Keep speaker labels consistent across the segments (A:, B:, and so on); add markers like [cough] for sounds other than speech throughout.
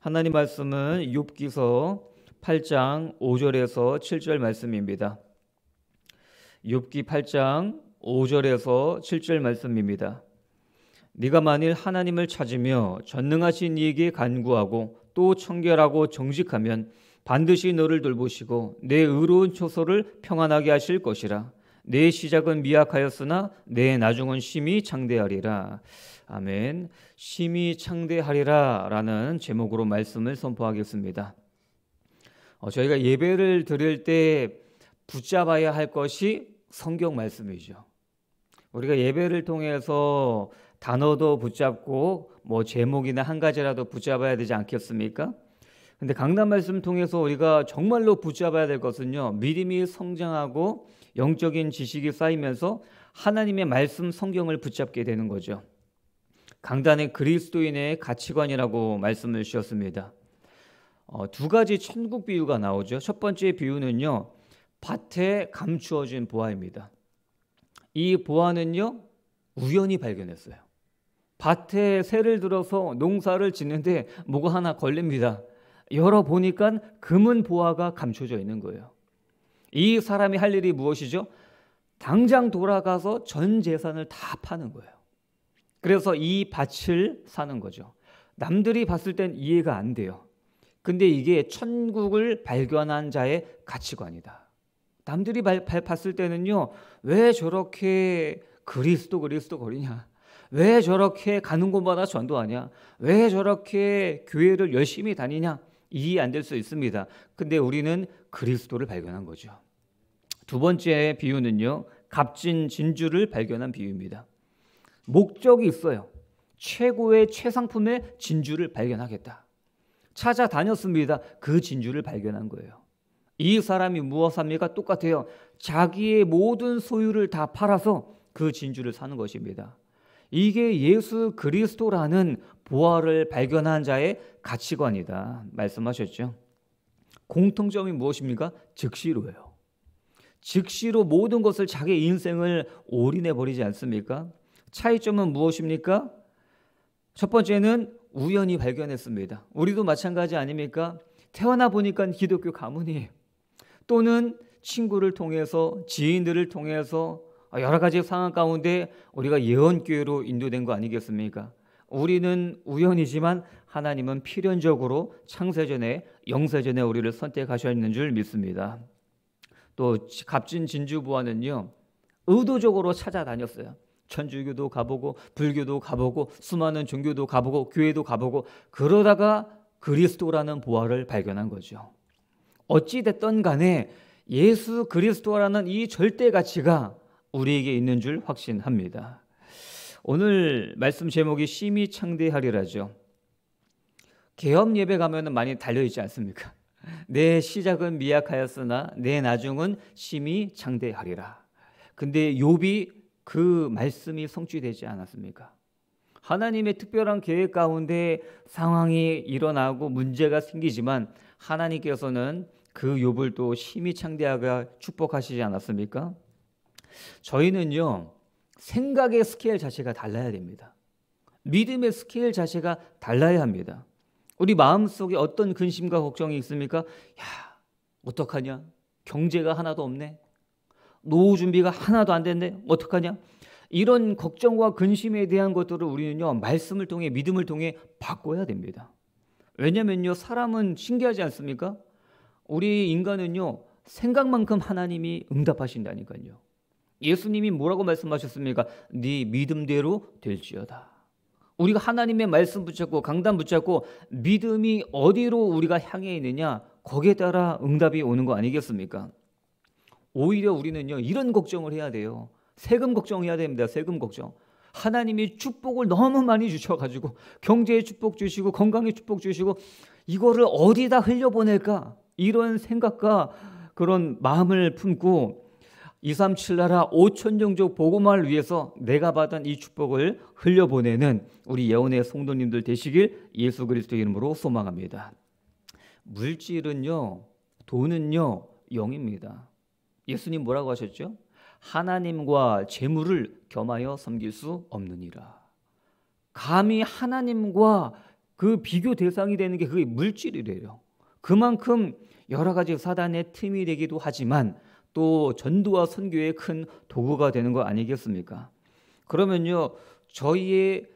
A: 하나님 말씀은 욥기서 8장 5절에서 7절 말씀입니다. 욥기 8장 5절에서 7절 말씀입니다. 네가 만일 하나님을 찾으며 전능하신 이에게 간구하고 또 청결하고 정직하면 반드시 너를 돌보시고 내 의로운 초소를 평안하게 하실 것이라. 내 시작은 미약하였으나 내 나중은 심히 창대하리라. 아멘. 심히 창대하리라라는 제목으로 말씀을 선포하겠습니다. 어, 저희가 예배를 드릴 때 붙잡아야 할 것이 성경 말씀이죠. 우리가 예배를 통해서 단어도 붙잡고 뭐 제목이나 한 가지라도 붙잡아야 되지 않겠습니까? 근데 강단 말씀 통해서 우리가 정말로 붙잡아야 될 것은요. 믿음이 성장하고 영적인 지식이 쌓이면서 하나님의 말씀 성경을 붙잡게 되는 거죠. 강단의 그리스도인의 가치관이라고 말씀을 주셨습니다. 어, 두 가지 천국 비유가 나오죠. 첫 번째 비유는요. 밭에 감추어진 보화입니다. 이 보화는요. 우연히 발견했어요. 밭에 새를 들어서 농사를 짓는데 뭐가 하나 걸립니다. 열어보니까 금은 보화가 감춰져 있는 거예요. 이 사람이 할 일이 무엇이죠? 당장 돌아가서 전 재산을 다 파는 거예요. 그래서 이 밭을 사는 거죠. 남들이 봤을 땐 이해가 안 돼요. 근데 이게 천국을 발견한 자의 가치관이다. 남들이 발, 발, 봤을 때는요, 왜 저렇게 그리스도 그리스도 거리냐? 왜 저렇게 가는 곳마다 전도하냐? 왜 저렇게 교회를 열심히 다니냐? 이해 안 될 수 있습니다. 근데 우리는 그리스도를 발견한 거죠. 두 번째 비유는요. 값진 진주를 발견한 비유입니다. 목적이 있어요. 최고의 최상품의 진주를 발견하겠다. 찾아다녔습니다. 그 진주를 발견한 거예요. 이 사람이 무엇합니까? 똑같아요. 자기의 모든 소유를 다 팔아서 그 진주를 사는 것입니다. 이게 예수 그리스도라는 보화를 발견한 자의 가치관이다 말씀하셨죠. 공통점이 무엇입니까? 즉시로예요. 즉시로 모든 것을 자기 인생을 올인해 버리지 않습니까? 차이점은 무엇입니까? 첫 번째는 우연히 발견했습니다. 우리도 마찬가지 아닙니까? 태어나 보니까 기독교 가문이에요. 또는 친구를 통해서 지인들을 통해서 어, 여러 가지 상황 가운데 우리가 예언교회로 인도된 거 아니겠습니까? 우리는 우연이지만 하나님은 필연적으로 창세전에 영세전에 우리를 선택하셨는 줄 믿습니다. 또 값진 진주부화는요 의도적으로 찾아다녔어요. 천주교도 가보고 불교도 가보고 수많은 종교도 가보고 교회도 가보고 그러다가 그리스도라는 보화를 발견한 거죠. 어찌 됐던 간에 예수 그리스도라는 이 절대 가치가 우리에게 있는 줄 확신합니다. 오늘 말씀 제목이 심히 창대하리라죠. 개업 예배 가면은 많이 달려 있지 않습니까? [laughs] 내 시작은 미약하였으나 내 나중은 심히 창대하리라. 근데 욥이 그 말씀이 성취되지 않았습니까? 하나님의 특별한 계획 가운데 상황이 일어나고 문제가 생기지만 하나님께서는 그 욥을 또 심히 창대하게 축복하시지 않았습니까? 저희는요, 생각의 스케일 자체가 달라야 됩니다. 믿음의 스케일 자체가 달라야 합니다. 우리 마음속에 어떤 근심과 걱정이 있습니까? 야, 어떡하냐? 경제가 하나도 없네. 노후 준비가 하나도 안 됐네. 어떡하냐? 이런 걱정과 근심에 대한 것들을 우리는요, 말씀을 통해, 믿음을 통해 바꿔야 됩니다. 왜냐면요, 사람은 신기하지 않습니까? 우리 인간은요, 생각만큼 하나님이 응답하신다니까요. 예수님이 뭐라고 말씀하셨습니까? 네 믿음대로 될지어다. 우리가 하나님의 말씀 붙잡고 강단 붙잡고 믿음이 어디로 우리가 향해 있느냐 거기에 따라 응답이 오는 거 아니겠습니까? 오히려 우리는요 이런 걱정을 해야 돼요. 세금 걱정해야 됩니다. 세금 걱정. 하나님이 축복을 너무 많이 주셔가지고 경제의 축복 주시고 건강의 축복 주시고 이거를 어디다 흘려보낼까 이런 생각과 그런 마음을 품고 237나라 5천 종족 복음화를 위해서 내가 받은 이 축복을 흘려보내는 우리 예언의 성도님들 되시길 예수 그리스도 이름으로 소망합니다. 물질은요, 돈은요, 영입니다. 예수님 뭐라고 하셨죠? 하나님과 재물을 겸하여 섬길 수 없느니라. 감히 하나님과 그 비교 대상이 되는 게 그게 물질이래요. 그만큼 여러 가지 사단의 틈이 되기도 하지만 또 전도와 선교의 큰 도구가 되는 거 아니겠습니까? 그러면요, 저희의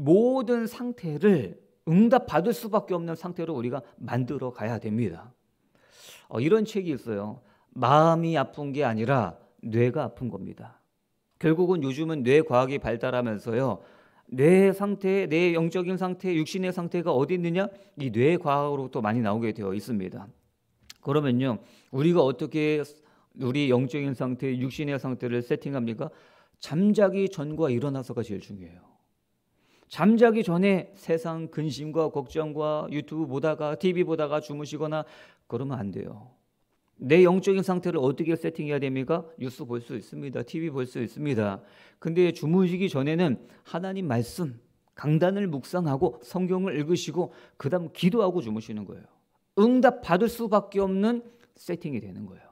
A: 모든 상태를 응답받을 수밖에 없는 상태로 우리가 만들어 가야 됩니다. 어, 이런 책이 있어요. 마음이 아픈 게 아니라 뇌가 아픈 겁니다. 결국은 요즘은 뇌 과학이 발달하면서요. 뇌 상태, 뇌 영적인 상태, 육신의 상태가 어디 있느냐? 이 뇌 과학으로 또 많이 나오게 되어 있습니다. 그러면요. 우리가 어떻게 우리 영적인 상태, 육신의 상태를 세팅합니까? 잠자기 전과 일어나서가 제일 중요해요. 잠자기 전에 세상 근심과 걱정과 유튜브 보다가 TV 보다가 주무시거나 그러면 안 돼요. 내 영적인 상태를 어떻게 세팅해야 됩니까? 뉴스 볼 수 있습니다. TV 볼 수 있습니다. 근데 주무시기 전에는 하나님 말씀, 강단을 묵상하고 성경을 읽으시고 그다음 기도하고 주무시는 거예요. 응답 받을 수밖에 없는 세팅이 되는 거예요.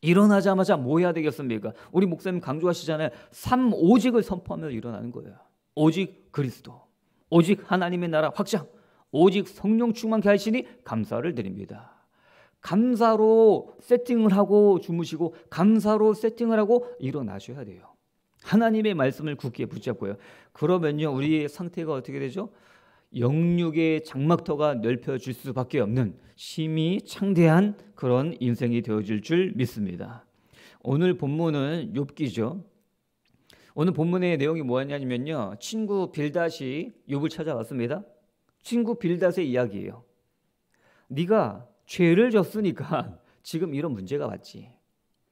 A: 일어나자마자 뭐 해야 되겠습니까? 우리 목사님 강조하시잖아요. 삼 오직을 선포하며 일어나는 거예요. 오직 그리스도, 오직 하나님의 나라 확장, 오직 성령 충만케 하시니 감사를 드립니다. 감사로 세팅을 하고 주무시고 감사로 세팅을 하고 일어나셔야 돼요. 하나님의 말씀을 굳게 붙잡고요. 그러면요, 우리의 상태가 어떻게 되죠? 영육의 장막터가 넓혀질 수밖에 없는 심히 창대한 그런 인생이 되어질 줄 믿습니다. 오늘 본문은 욥기죠. 오늘 본문의 내용이 뭐였냐면요. 친구 빌닷이 욥을 찾아왔습니다. 친구 빌닷의 이야기예요. 네가 죄를 졌으니까 [laughs] 지금 이런 문제가 왔지.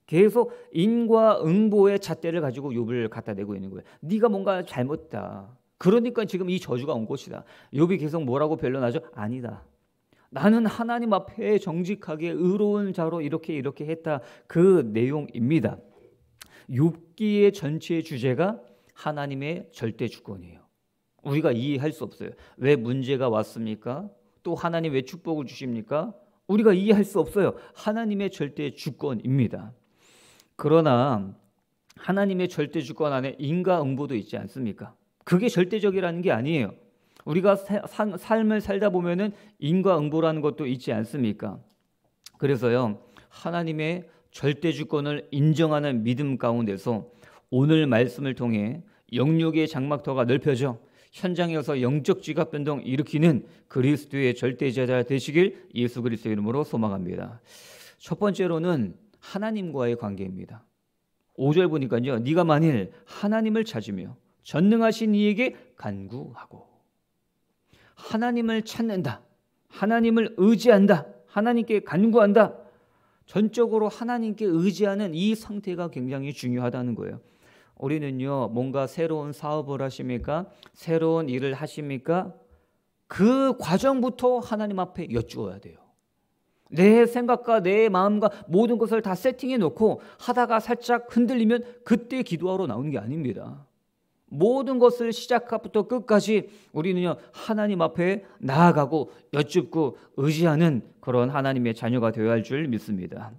A: 계속 인과 응보의 잣대를 가지고 욥을 갖다 대고 있는 거예요. 네가 뭔가 잘못했다. 그러니까 지금 이 저주가 온 것이다. 욥이 계속 뭐라고 변론하죠? 아니다. 나는 하나님 앞에 정직하게 의로운 자로 이렇게 이렇게 했다. 그 내용입니다. 욥기의 전체 주제가 하나님의 절대 주권이에요. 우리가 이해할 수 없어요. 왜 문제가 왔습니까? 또 하나님 왜 축복을 주십니까? 우리가 이해할 수 없어요. 하나님의 절대 주권입니다. 그러나 하나님의 절대 주권 안에 인과응보도 있지 않습니까? 그게 절대적이라는 게 아니에요. 우리가 사, 삶을 살다 보면은 인과응보라는 것도 있지 않습니까? 그래서요. 하나님의 절대 주권을 인정하는 믿음 가운데서 오늘 말씀을 통해 영육의 장막터가 넓혀져 현장에서 영적 지각 변동 일으키는 그리스도의 절대 제자 되시길 예수 그리스도 이름으로 소망합니다. 첫 번째로는 하나님과의 관계입니다. 5절 보니까요. 네가 만일 하나님을 찾으며 전능하신 이에게 간구하고 하나님을 찾는다. 하나님을 의지한다. 하나님께 간구한다. 전적으로 하나님께 의지하는 이 상태가 굉장히 중요하다는 거예요. 우리는요, 뭔가 새로운 사업을 하십니까? 새로운 일을 하십니까? 그 과정부터 하나님 앞에 여쭈어야 돼요. 내 생각과 내 마음과 모든 것을 다 세팅해 놓고 하다가 살짝 흔들리면 그때 기도하러 나오는 게 아닙니다. 모든 것을 시작부터 끝까지 우리는요 하나님 앞에 나아가고 여쭙고 의지하는 그런 하나님의 자녀가 되어야 할 줄 믿습니다.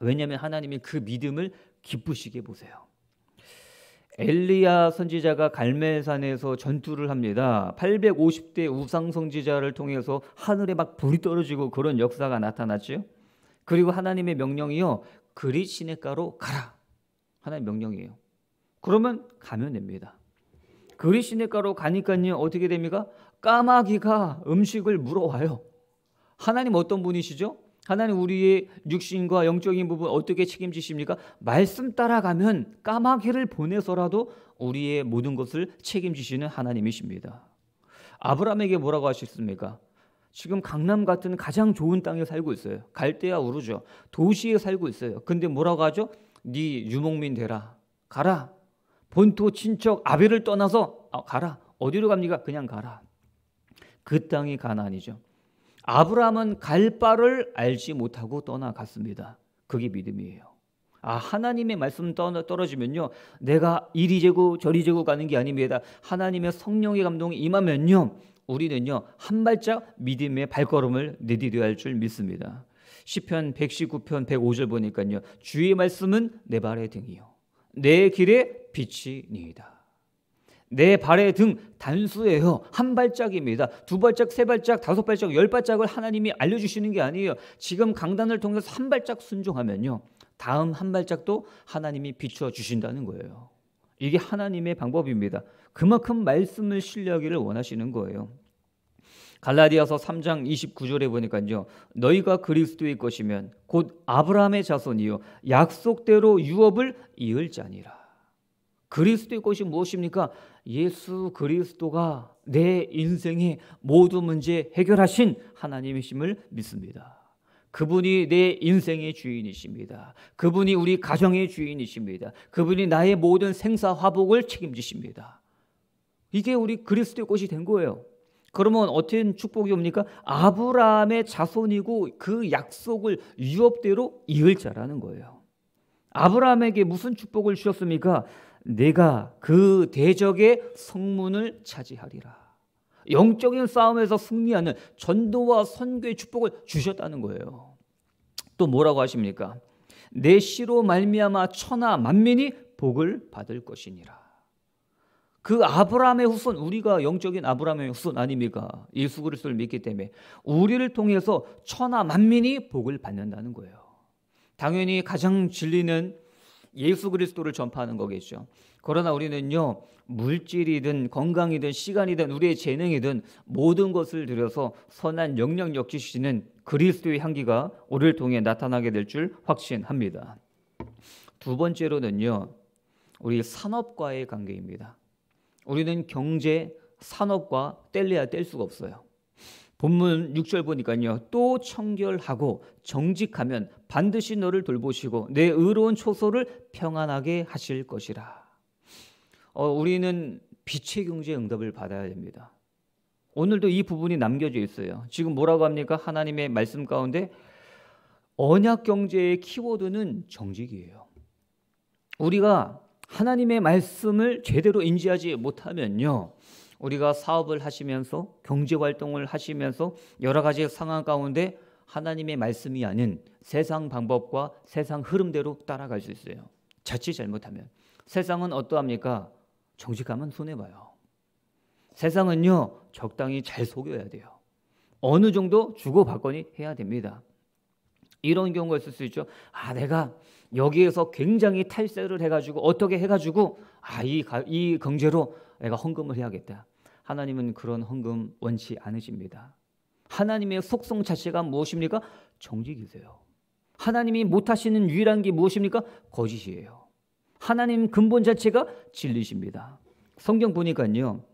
A: 왜냐하면 하나님이 그 믿음을 기쁘시게 보세요. 엘리야 선지자가 갈멜산에서 전투를 합니다. 850대 우상 선지자를 통해서 하늘에 막 불이 떨어지고 그런 역사가 나타났지요. 그리고 하나님의 명령이요 그리 시내가로 가라. 하나님의 명령이에요. 그러면 가면 됩니다. 그리시네가로 가니까요 어떻게 됩니까? 까마귀가 음식을 물어와요. 하나님 어떤 분이시죠? 하나님 우리의 육신과 영적인 부분 어떻게 책임지십니까? 말씀 따라가면 까마귀를 보내서라도 우리의 모든 것을 책임지시는 하나님이십니다. 아브라함에게 뭐라고 하셨습니까? 지금 강남 같은 가장 좋은 땅에 살고 있어요. 갈대야 우르죠. 도시에 살고 있어요. 근데 뭐라고 하죠? 네 유목민 되라. 가라. 본토 친척 아벨을 떠나서 아, 가라. 어디로 갑니까? 그냥 가라. 그 땅이 가나안이죠. 아브라함은 갈 바를 알지 못하고 떠나갔습니다. 그게 믿음이에요. 아, 하나님의 말씀 떨어지면요. 내가 이리 재고 저리 재고 가는 게 아닙니다. 하나님의 성령의 감동이 임하면요. 우리는요. 한 발짝 믿음의 발걸음을 내디뎌야 할 줄 믿습니다. 시편 119편 105절 보니까요. 주의 말씀은 내 발의 등이요. 내 길에 빛이니이다. 내 발의 등 단수예요. 한 발짝입니다. 두 발짝, 세 발짝, 다섯 발짝, 열 발짝을 하나님이 알려주시는 게 아니에요. 지금 강단을 통해서 한 발짝 순종하면요. 다음 한 발짝도 하나님이 비춰주신다는 거예요. 이게 하나님의 방법입니다. 그만큼 말씀을 신뢰하기를 원하시는 거예요. 갈라디아서 3장 29절에 보니까요. 너희가 그리스도의 것이면 곧 아브라함의 자손이요 약속대로 유업을 이을 자니라. 그리스도의 것이 무엇입니까? 예수 그리스도가 내 인생의 모든 문제 해결하신 하나님이심을 믿습니다. 그분이 내 인생의 주인이십니다. 그분이 우리 가정의 주인이십니다. 그분이 나의 모든 생사 화복을 책임지십니다. 이게 우리 그리스도의 것이 된 거예요. 그러면 어떤 축복이 옵니까? 아브라함의 자손이고 그 약속을 유업대로 이을 자라는 거예요. 아브라함에게 무슨 축복을 주셨습니까? 내가 그 대적의 성문을 차지하리라. 영적인 싸움에서 승리하는 전도와 선교의 축복을 주셨다는 거예요. 또 뭐라고 하십니까? 내 씨로 말미암아 천하 만민이 복을 받을 것이니라. 그 아브라함의 후손 우리가 영적인 아브라함의 후손 아닙니까? 예수 그리스도를 믿기 때문에 우리를 통해서 천하 만민이 복을 받는다는 거예요. 당연히 가장 진리는 예수 그리스도를 전파하는 거겠죠. 그러나 우리는요, 물질이든 건강이든 시간이든 우리의 재능이든 모든 것을 들여서 선한 영역 역지시는 그리스도의 향기가 우리를 통해 나타나게 될 줄 확신합니다. 두 번째로는요, 우리 산업과의 관계입니다. 우리는 경제, 산업과 뗄래야 뗄 수가 없어요. 본문 6절 보니까요. 또 청결하고 정직하면 반드시 너를 돌보시고 내 의로운 초소를 평안하게 하실 것이라. 어, 우리는 빛의 경제 응답을 받아야 됩니다. 오늘도 이 부분이 남겨져 있어요. 지금 뭐라고 합니까? 하나님의 말씀 가운데 언약 경제의 키워드는 정직이에요. 우리가 하나님의 말씀을 제대로 인지하지 못하면요. 우리가 사업을 하시면서 경제 활동을 하시면서 여러 가지 상황 가운데 하나님의 말씀이 아닌 세상 방법과 세상 흐름대로 따라갈 수 있어요. 자칫 잘못하면 세상은 어떠합니까? 정직하면 손해 봐요. 세상은요 적당히 잘 속여야 돼요. 어느 정도 주고받거니 해야 됩니다. 이런 경우가 있을 수 있죠. 아, 내가 여기에서 굉장히 탈세를 해가지고 어떻게 해가지고 아 이 이 경제로 내가 헌금을 해야겠다. 하나님은 그런 헌금 원치 않으십니다. 하나님의 속성 자체가 무엇입니까? 정직이세요. 하나님이 못하시는 유일한 게 무엇입니까? 거짓이에요. 하나님 근본 자체가 진리십니다. 성경 보니까요.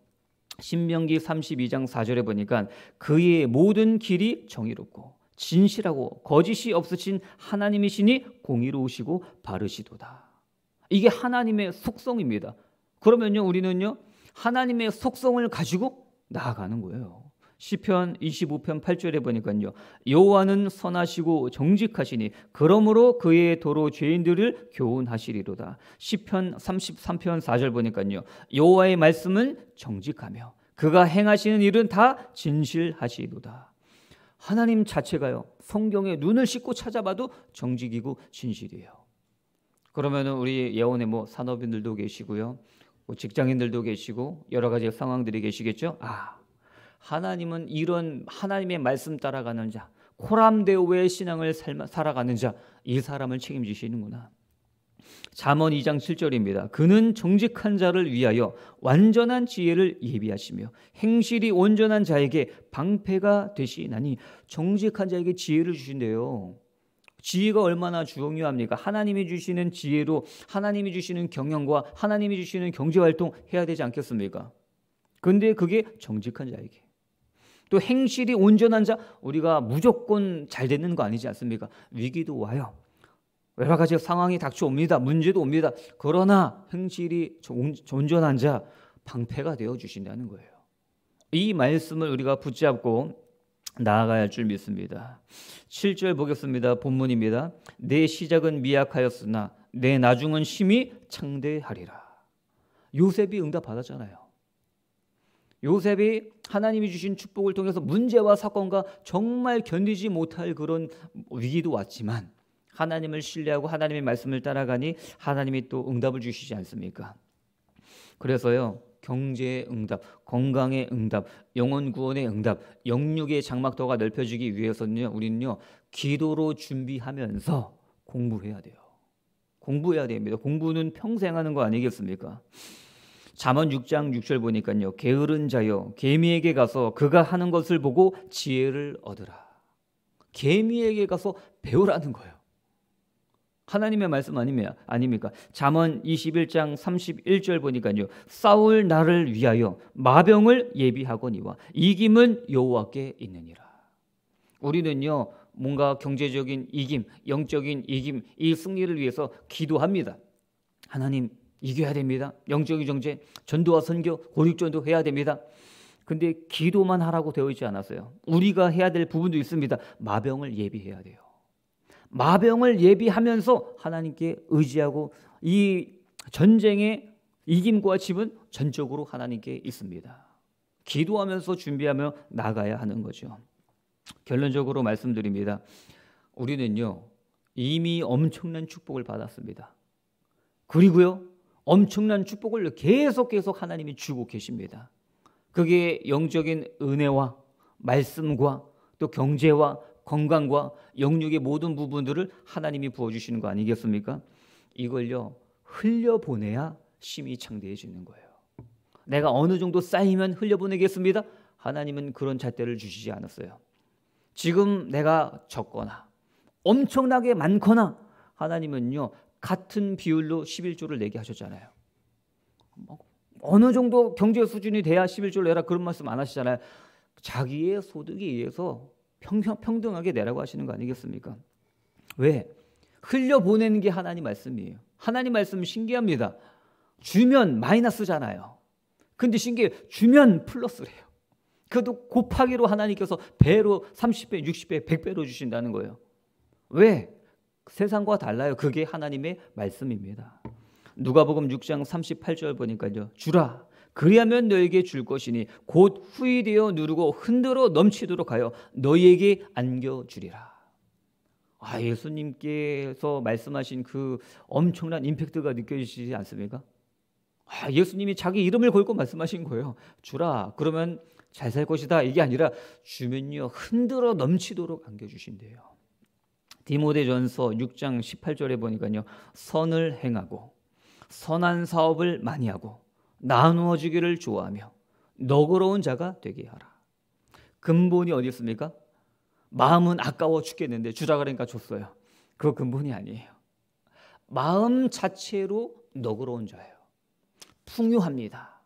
A: 신명기 32장 4절에 보니까 그의 모든 길이 정의롭고 진실하고 거짓이 없으신 하나님이시니 공의로우시고 바르시도다. 이게 하나님의 속성입니다. 그러면요 우리는요 하나님의 속성을 가지고 나아가는 거예요. 시편 25편 8절에 보니까요. 여호와는 선하시고 정직하시니 그러므로 그의 도로 죄인들을 교훈하시리로다. 시편 33편 4절 보니까요. 여호와의 말씀은 정직하며 그가 행하시는 일은 다 진실하시리로다. 하나님 자체가요. 성경에 눈을 씻고 찾아봐도 정직이고 진실이에요. 그러면 우리 예원의 뭐 산업인들도 계시고요. 뭐 직장인들도 계시고 여러 가지 상황들이 계시겠죠. 아, 하나님은 이런 하나님의 말씀 따라가는 자, 코람대오의 신앙을 살아가는 자, 이 사람을 책임지시는구나. 잠언 2장 7절입니다. 그는 정직한 자를 위하여 완전한 지혜를 예비하시며 행실이 온전한 자에게 방패가 되시나니 정직한 자에게 지혜를 주신대요. 지혜가 얼마나 중요합니까? 하나님이 주시는 지혜로 하나님이 주시는 경영과 하나님이 주시는 경제 활동 해야 되지 않겠습니까? 근데 그게 정직한 자에게 또 행실이 온전한 자 우리가 무조건 잘 되는 거 아니지 않습니까? 위기도 와요. 여러 가지 상황이 닥쳐옵니다. 문제도 옵니다. 그러나 행실이 존전한자 방패가 되어 주신다는 거예요. 이 말씀을 우리가 붙잡고 나아가야 할 줄 믿습니다. 7절 보겠습니다. 본문입니다. 내 시작은 미약하였으나 내 나중은 심히 창대하리라. 요셉이 응답받았잖아요. 요셉이 하나님이 주신 축복을 통해서 문제와 사건과 정말 견디지 못할 그런 위기도 왔지만 하나님을 신뢰하고 하나님의 말씀을 따라가니 하나님이 또 응답을 주시지 않습니까? 그래서요. 경제의 응답, 건강의 응답, 영혼 구원의 응답, 영육의 장막도가 넓혀지기 위해서는요. 우리는요. 기도로 준비하면서 공부해야 돼요. 공부해야 됩니다. 공부는 평생 하는 거 아니겠습니까? 잠언 6장 6절 보니까요. 게으른 자여 개미에게 가서 그가 하는 것을 보고 지혜를 얻으라. 개미에게 가서 배우라는 거예요. 하나님의 말씀 아니면 아닙니까? 잠언 21장 31절 보니까요. 싸울 나를 위하여 마병을 예비하거니와 이김은 여호와께 있느니라. 우리는요. 뭔가 경제적인 이김, 영적인 이김, 이 승리를 위해서 기도합니다. 하나님 이겨야 됩니다. 영적인 정제, 전도와 선교, 고육전도 해야 됩니다. 근데 기도만 하라고 되어 있지 않았어요. 우리가 해야 될 부분도 있습니다. 마병을 예비해야 돼요. 마병을 예비하면서 하나님께 의지하고 이 전쟁의 이김과 집은 전적으로 하나님께 있습니다. 기도하면서 준비하며 나가야 하는 거죠. 결론적으로 말씀드립니다. 우리는요, 이미 엄청난 축복을 받았습니다. 그리고요, 엄청난 축복을 계속 계속 하나님이 주고 계십니다. 그게 영적인 은혜와 말씀과 또 경제와 건강과 영육의 모든 부분들을 하나님이 부어주시는 거 아니겠습니까? 이걸요 흘려보내야 심이 창대해지는 거예요. 내가 어느 정도 쌓이면 흘려보내겠습니다. 하나님은 그런 잣대를 주시지 않았어요. 지금 내가 적거나 엄청나게 많거나 하나님은요 같은 비율로 11조를 내게 하셨잖아요. 뭐, 어느 정도 경제 수준이 돼야 11조를 내라 그런 말씀 안 하시잖아요. 자기의 소득에 의해서 평등하게 내라고 하시는 거 아니겠습니까? 왜? 흘려보내는 게 하나님 말씀이에요. 하나님 말씀 신기합니다. 주면 마이너스잖아요. 근데 신기해. 주면 플러스래요. 그것도 곱하기로 하나님께서 배로 30배, 60배, 100배로 주신다는 거예요. 왜? 세상과 달라요. 그게 하나님의 말씀입니다. 누가복음 6장 38절 보니까요. 주라 그리하면 너에게 줄 것이니 곧 후이되어 누르고 흔들어 넘치도록 하여 너희에게 안겨주리라. 아, 예수님께서 말씀하신 그 엄청난 임팩트가 느껴지지 않습니까? 아, 예수님이 자기 이름을 걸고 말씀하신 거예요. 주라. 그러면 잘 살 것이다. 이게 아니라 주면요. 흔들어 넘치도록 안겨주신대요. 디모데전서 6장 18절에 보니까요. 선을 행하고 선한 사업을 많이 하고 나누어 주기를 좋아하며 너그러운 자가 되게 하라. 근본이 어디 있습니까? 마음은 아까워 죽겠는데 주라 그러니까 줬어요. 그거 근본이 아니에요. 마음 자체로 너그러운 자예요. 풍요합니다.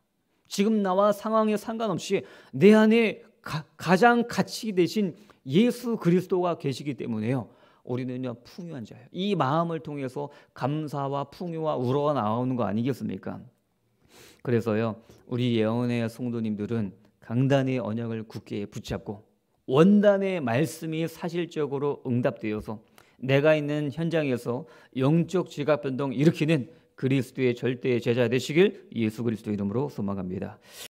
A: 지금 나와 상황에 상관없이 내 안에 가, 장 가치 되신 예수 그리스도가 계시기 때문에요. 우리는요 풍요한 자예요. 이 마음을 통해서 감사와 풍요와 우러나오는 거 아니겠습니까? 그래서요 우리 예언의 성도님들은 강단의 언약을 굳게 붙잡고 원단의 말씀이 사실적으로 응답되어서 내가 있는 현장에서 영적 지각 변동 일으키는 그리스도의 절대 제자 되시길 예수 그리스도 이름으로 소망합니다.